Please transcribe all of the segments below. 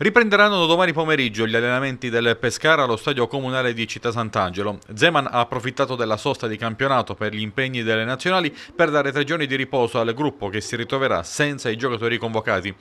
Riprenderanno domani pomeriggio gli allenamenti del Pescara allo stadio comunale di Città Sant'Angelo. Zeman ha approfittato della sosta di campionato per gli impegni delle nazionali per dare tre giorni di riposo al gruppo che si ritroverà senza i giocatori convocati.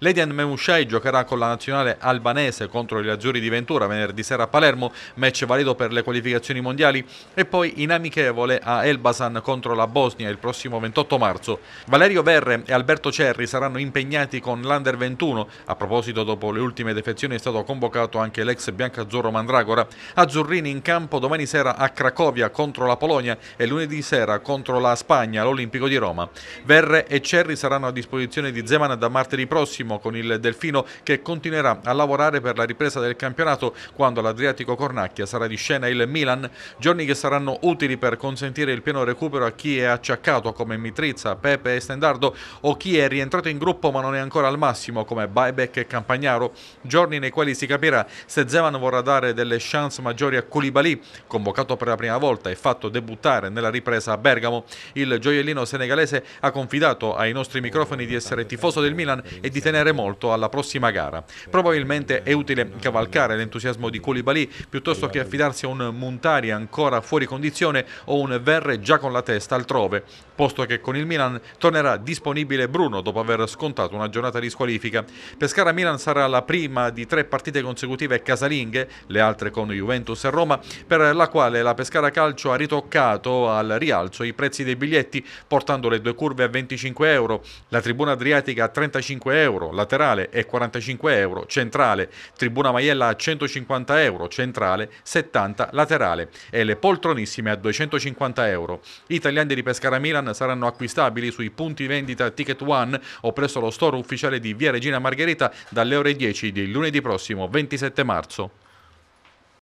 Ledian Memushai giocherà con la nazionale albanese contro gli azzurri di Ventura venerdì sera a Palermo, match valido per le qualificazioni mondiali, e poi in amichevole a Elbasan contro la Bosnia il prossimo 28 marzo. Valerio Verre e Alberto Cerri saranno impegnati con l'Under 21. A proposito, dopo le ultime defezioni è stato convocato anche l'ex biancazzurro Mandragora. Azzurrini in campo domani sera a Cracovia contro la Polonia e lunedì sera contro la Spagna all'Olimpico di Roma. Verre e Cerri saranno a disposizione di Zeman da martedì prossimo ultimo con il Delfino che continuerà a lavorare per la ripresa del campionato quando l'Adriatico Cornacchia sarà di scena il Milan, giorni che saranno utili per consentire il pieno recupero a chi è acciaccato come Mitrizza, Pepe e Stendardo o chi è rientrato in gruppo ma non è ancora al massimo come Buyback e Campagnaro, giorni nei quali si capirà se Zeman vorrà dare delle chance maggiori a Koulibaly, convocato per la prima volta e fatto debuttare nella ripresa a Bergamo. Il gioiellino senegalese ha confidato ai nostri microfoni di essere tifoso del Milan e di tenere tenere molto alla prossima gara. Probabilmente è utile cavalcare l'entusiasmo di Koulibaly piuttosto che affidarsi a un Muntari ancora fuori condizione o un Verre già con la testa altrove, posto che con il Milan tornerà disponibile Bruno dopo aver scontato una giornata di squalifica. Pescara-Milan sarà la prima di tre partite consecutive casalinghe, le altre con Juventus e Roma, per la quale la Pescara Calcio ha ritoccato al rialzo i prezzi dei biglietti portando le due curve a 25 euro, la tribuna adriatica a 35 euro, euro, laterale e 45 euro, centrale tribuna maiella a 150 euro, centrale 70, laterale e le poltronissime a 250 euro. I tagliandi di Pescara Milan saranno acquistabili sui punti vendita Ticket One o presso lo store ufficiale di Via Regina Margherita dalle ore 10 di lunedì prossimo 27 marzo.